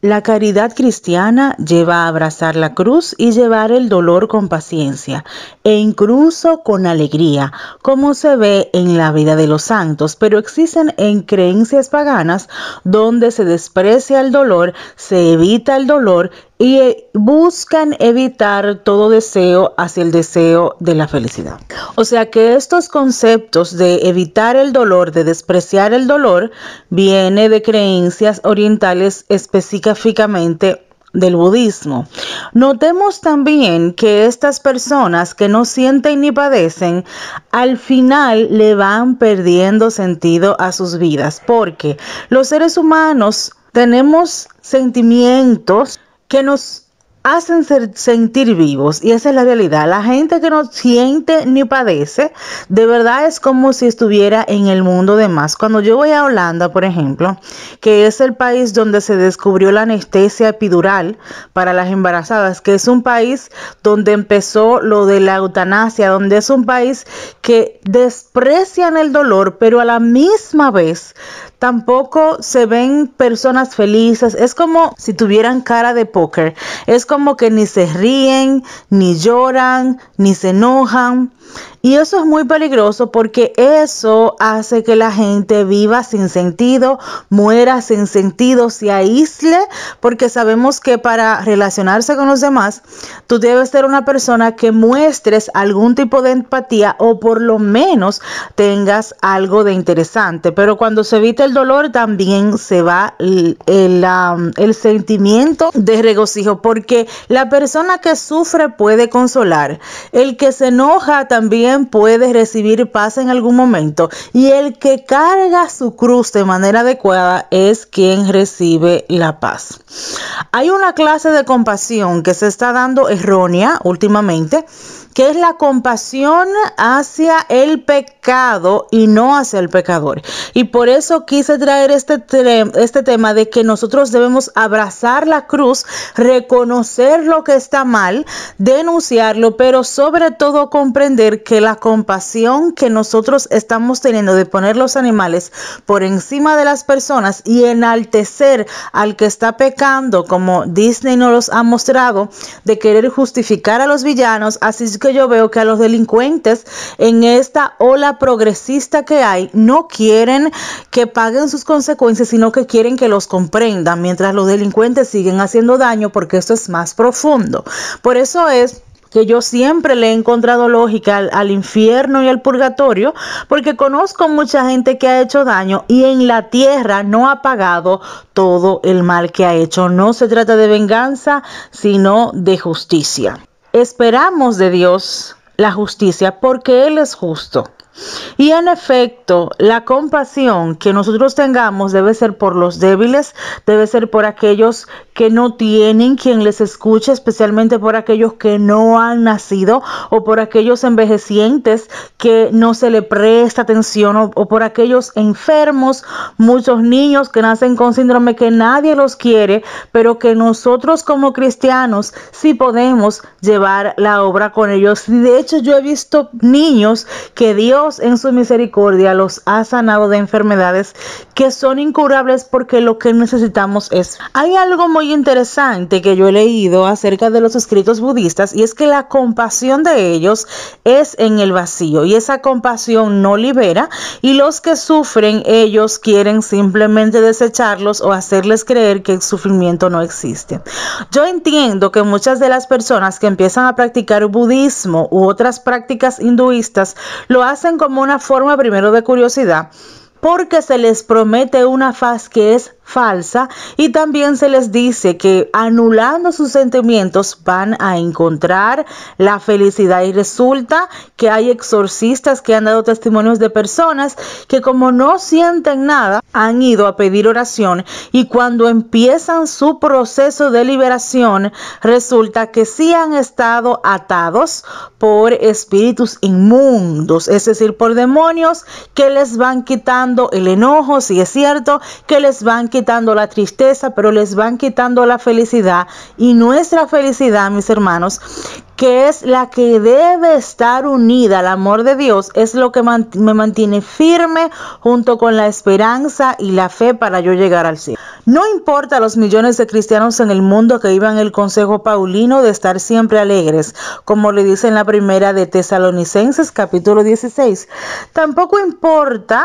La caridad cristiana lleva a abrazar la cruz y llevar el dolor con paciencia e incluso con alegría, como se ve en la vida de los santos, pero existen en creencias paganas donde se desprecia el dolor, se evita el dolor y eh, buscan evitar todo deseo hacia el deseo de la felicidad. O sea que estos conceptos de evitar el dolor, de despreciar el dolor, viene de creencias orientales específicamente del budismo. Notemos también que estas personas que no sienten ni padecen, al final le van perdiendo sentido a sus vidas, porque los seres humanos tenemos sentimientos que nos hacen sentir vivos y esa es la realidad. La gente que no siente ni padece, de verdad es como si estuviera en el mundo de más. Cuando yo voy a Holanda, por ejemplo, que es el país donde se descubrió la anestesia epidural para las embarazadas, que es un país donde empezó lo de la eutanasia, donde es un país que desprecian el dolor, pero a la misma vez Tampoco se ven personas felices. Es como si tuvieran cara de póker. Es como que ni se ríen, ni lloran, ni se enojan. Y eso es muy peligroso porque eso hace que la gente viva sin sentido, muera sin sentido, se aísle, porque sabemos que para relacionarse con los demás, tú debes ser una persona que muestres algún tipo de empatía o por lo menos tengas algo de interesante. Pero cuando se evita el dolor, también se va el, sentimiento de regocijo, porque la persona que sufre puede consolar, el que se enoja también también puede recibir paz en algún momento. Y el que carga su cruz de manera adecuada es quien recibe la paz. Hay una clase de compasión que se está dando errónea últimamente, que es la compasión hacia el pecado y no hacia el pecador. Y por eso quise traer este, este tema de que nosotros debemos abrazar la cruz, reconocer lo que está mal, denunciarlo, pero sobre todo comprender que la compasión que nosotros estamos teniendo de poner los animales por encima de las personas y enaltecer al que está pecando, como Disney nos los ha mostrado, de querer justificar a los villanos, así es que yo veo que a los delincuentes en esta ola progresista que hay, no quieren que paguen sus consecuencias, sino que quieren que los comprendan, mientras los delincuentes siguen haciendo daño porque esto es más profundo. Por eso es que yo siempre le he encontrado lógica al, infierno y al purgatorio, porque conozco mucha gente que ha hecho daño y en la tierra no ha pagado todo el mal que ha hecho. No se trata de venganza, sino de justicia. Esperamos de Dios la justicia porque Él es justo. Y en efecto, la compasión que nosotros tengamos debe ser por los débiles, debe ser por aquellos que no tienen quien les escuche, especialmente por aquellos que no han nacido o por aquellos envejecientes que no se le presta atención o, por aquellos enfermos, muchos niños que nacen con síndrome que nadie los quiere, pero que nosotros como cristianos sí podemos llevar la obra con ellos. De hecho, yo he visto niños que Dios en su misericordia los ha sanado de enfermedades que son incurables porque lo que necesitamos es. Hay algo muy interesante que yo he leído acerca de los escritos budistas y es que la compasión de ellos es en el vacío y esa compasión no libera y los que sufren ellos quieren simplemente desecharlos o hacerles creer que el sufrimiento no existe. Yo entiendo que muchas de las personas que empiezan a practicar budismo u otras prácticas hinduistas lo hacen como una forma primero de curiosidad, porque se les promete una faz que es falsa y también se les dice que anulando sus sentimientos van a encontrar la felicidad y resulta que hay exorcistas que han dado testimonios de personas que como no sienten nada han ido a pedir oración y cuando empiezan su proceso de liberación resulta que sí han estado atados por espíritus inmundos, es decir, por demonios que les van quitando el enojo, si es cierto, que les van quitando quitando la tristeza, pero les van quitando la felicidad. Y nuestra felicidad, mis hermanos, que es la que debe estar unida al amor de Dios, es lo que me mantiene firme junto con la esperanza y la fe para yo llegar al cielo. No importa los millones de cristianos en el mundo que iban el consejo paulino de estar siempre alegres, como le dice en la primera de Tesalonicenses capítulo 16, tampoco importa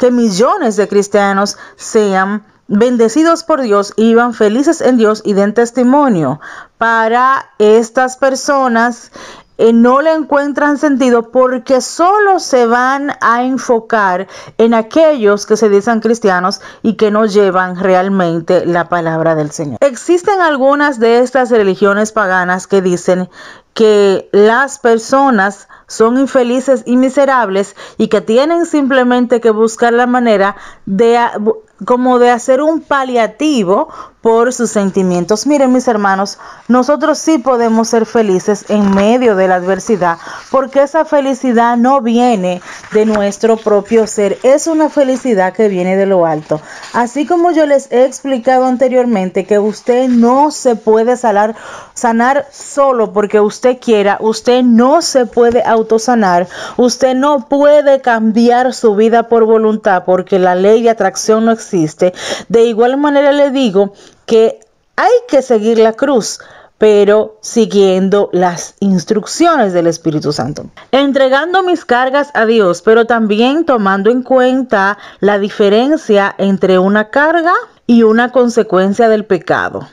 que millones de cristianos sean bendecidos por Dios y van felices en Dios y den testimonio. Para estas personas eh, no le encuentran sentido porque solo se van a enfocar en aquellos que se dicen cristianos y que no llevan realmente la palabra del Señor. Existen algunas de estas religiones paganas que dicen que las personas son infelices y miserables y que tienen simplemente que buscar la manera de como de hacer un paliativo por sus sentimientos. Miren mis hermanos, nosotros sí podemos ser felices en medio de la adversidad, porque esa felicidad no viene de nuestro propio ser, es una felicidad que viene de lo alto. Así como yo les he explicado anteriormente que usted no se puede sanar, sanar solo porque usted quiera, usted no se puede autosanar, usted no puede cambiar su vida por voluntad porque la ley de atracción no existe. De igual manera le digo, que hay que seguir la cruz, pero siguiendo las instrucciones del Espíritu Santo. Entregando mis cargas a Dios, pero también tomando en cuenta la diferencia entre una carga y una consecuencia del pecado.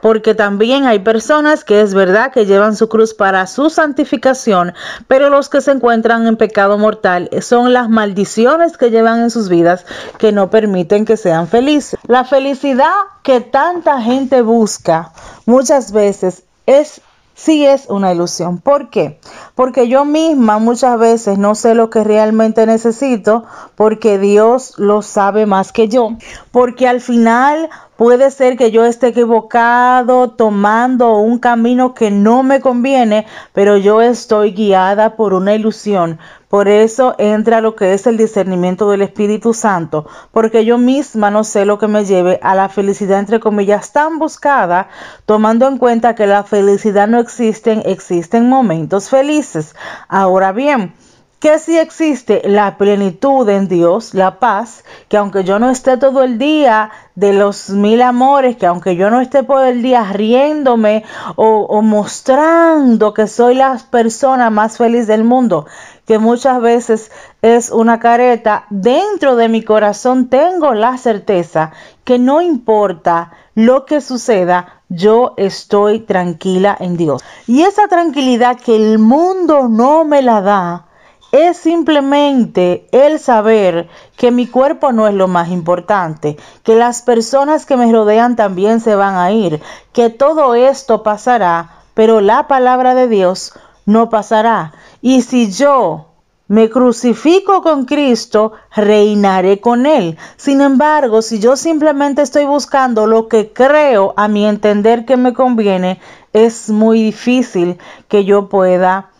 Porque también hay personas que es verdad que llevan su cruz para su santificación, pero los que se encuentran en pecado mortal son las maldiciones que llevan en sus vidas que no permiten que sean felices. La felicidad que tanta gente busca muchas veces es sí es una ilusión. ¿Por qué? Porque yo misma muchas veces no sé lo que realmente necesito porque Dios lo sabe más que yo. Porque al final Puede ser que yo esté equivocado tomando un camino que no me conviene, pero yo estoy guiada por una ilusión. Por eso entra lo que es el discernimiento del Espíritu Santo, porque yo misma no sé lo que me lleve a la felicidad, entre comillas, tan buscada, tomando en cuenta que la felicidad no existe, existen momentos felices. Ahora bien, que si existe la plenitud en Dios, la paz, que aunque yo no esté todo el día de los mil amores, que aunque yo no esté todo el día riéndome o, mostrando que soy la persona más feliz del mundo, que muchas veces es una careta, dentro de mi corazón tengo la certeza que no importa lo que suceda, yo estoy tranquila en Dios. Y esa tranquilidad que el mundo no me la da, es simplemente el saber que mi cuerpo no es lo más importante, que las personas que me rodean también se van a ir, que todo esto pasará, pero la palabra de Dios no pasará. Y si yo me crucifico con Cristo, reinaré con Él. Sin embargo, si yo simplemente estoy buscando lo que creo a mi entender que me conviene, es muy difícil que yo pueda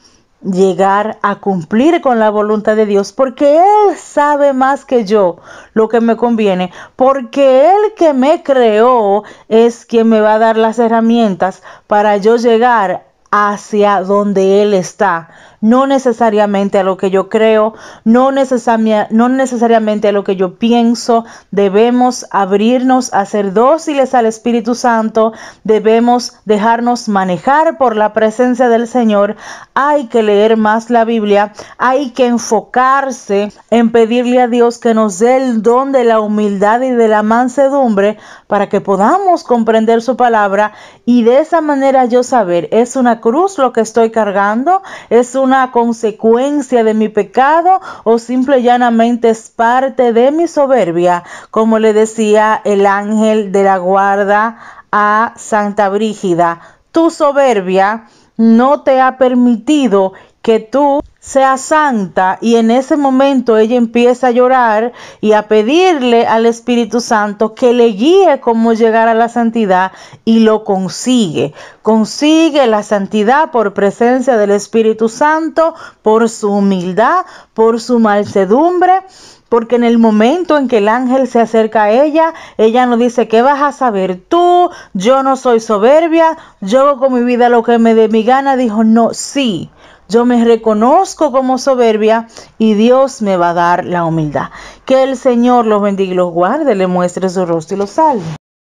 llegar a cumplir con la voluntad de Dios, porque Él sabe más que yo lo que me conviene, porque Él que me creó es quien me va a dar las herramientas para yo llegar hacia donde Él está, no necesariamente a lo que yo creo, no, necesariamente, a lo que yo pienso. Debemos abrirnos a ser dóciles al Espíritu Santo, debemos dejarnos manejar por la presencia del Señor. Hay que leer más la Biblia, hay que enfocarse en pedirle a Dios que nos dé el don de la humildad y de la mansedumbre para que podamos comprender su palabra y de esa manera yo saber, es una cruz lo que estoy cargando, es un una consecuencia de mi pecado o simple llanamente es parte de mi soberbia, como le decía el ángel de la guarda a Santa Brígida. Tu soberbia no te ha permitido que tú sea santa y en ese momento ella empieza a llorar y a pedirle al Espíritu Santo que le guíe cómo llegar a la santidad y lo consigue. Consigue la santidad por presencia del Espíritu Santo, por su humildad, por su mansedumbre porque en el momento en que el ángel se acerca a ella, ella no dice, ¿qué vas a saber tú? Yo no soy soberbia, yo hago con mi vida lo que me dé mi gana. Dijo, no, sí, yo me reconozco como soberbia y Dios me va a dar la humildad. Que el Señor los bendiga y los guarde, le muestre su rostro y los salve.